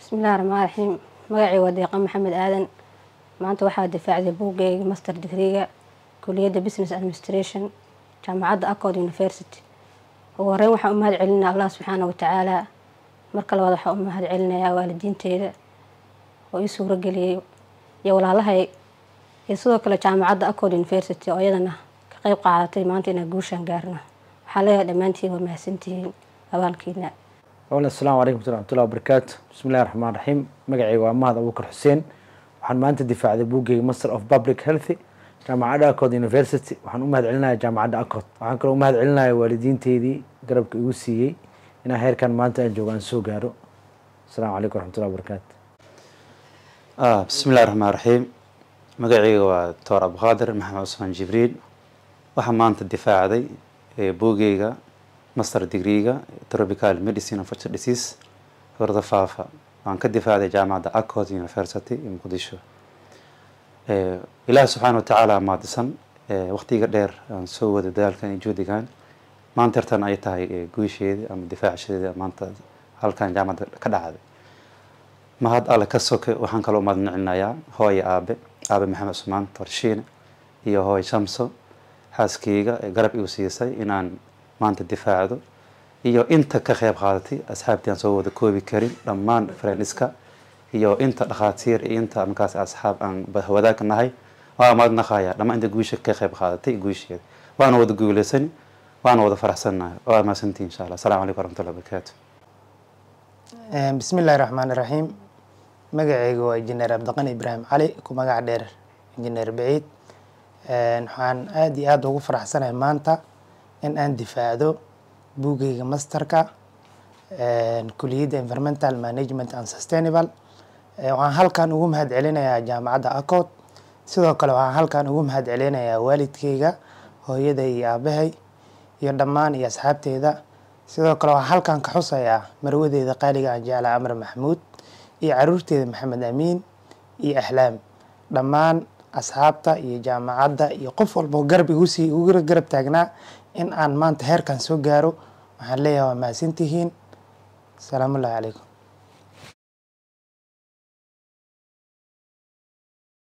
bismillahi raxmaan raxiim magacii waa deeqa maxamed aadan maanta waxaa difaacday buuggeega master digreega kuliyadda business administration jaamacadda accord university ugu horeyn waxaa u mahad celinaa allah subxaana watacaala marka labaad waxaa u mahad celinayaa waalidiinteeda oo ii geliyay iyo walaalahay iyo sidoo kale jaamacadda accord university oo iyadana ka qeyb qaadatay maanta inaan guushaan gaarno waxaa leeyahay dhammaantiin waa mahadsantihiin abaalkiina l asalaamu calaykum waraxmatullahi wabarakaatu bismillahi raxmaan raxiim magacayga waa mahad abuukar xuseen waxaan maanta difaacday buuggeyga master of public health jaamacadda acod university waxaan u mahad celinayaa jaamacadda acod waxaan kaloo u mahad celinayaa waalidiinteydii garabka igu siiyey inaa heerkan maanta aan joogo aan soo gaaro asalaamu calaykum waraxmatullahi wabarakaatu ah, bismillahi raxmaan raxiim magacayga waa doctor abukaadir maxamed cusmaan jibriil waxaa maanta difaacday eh, buugeyga master digriga tropical medicine of infectious disease cudurada faafa waan ka difaacday jaamacadda accord university ee muqdisho eh, ilaahi subxaana watacaala maadisan eh, waqtiga dheer aan soo wada dadaalkan iyo juhdigan ay tahay eh, guusheeda ama difaacsheeda maanta halkan jaamacadda ka dhacday mahad alle ka soke waxaan kaloo mahadnacinayaa hooye aabe aabe maxamed usmaan tarshiine iyo hooye shamso xaaskeyga garab igu siisay inaan maanta difaacdo iyo inta ka qayb qaadatay asxaabtii aan soo wada koobi karin dhammaan freniska iyo inta dhakhaatiir iyo inta markaas asxaab aan wadaag nahay waa mahadnaqaya dhammaan inta guusha ka qayb qaadatay guusheeda waana wada guulaysani waana wada faraxsannahay waa mahadsantii insha allah assalamu calaykum waraxmatullahi wabarakaatu eh, bismillahi raxmaani raxiim magaceyga waa injineer cabdiqani ibraahim cali ku magac dheer injineer baciid eh, waxaan aada iyo aada ugu faraxsanahay maanta in aan difaacdo buugeyga masterka kuliyadda environmental management and sustainable waxaan halkan ugu mahad celinayaa jaamacadda acod sidoo kale waxaan halkan ugu mahad celinayaa waalidkeyga hooyada iyo aabahay iyo dhammaan iyo asxaabteeda sidoo kale waxaan halkan ka xusayaa marwadeeda qaaliga aan jecla amar maxamuud iyo caruurteeda maxamed amiin iyo ahlaam dhammaan asxaabta iyo jaamacadda iyo qof walbao garab igusii igu garab taagnaa in aan maanta heerkan soo gaaro waxaan leeyahay waa mahadsantihiin asalaamu asalaamullahi calaykum